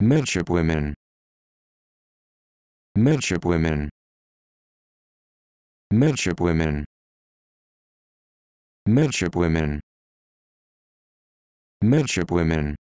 midshipwomen midshipwomen midshipwomen midshipwomen midshipwomen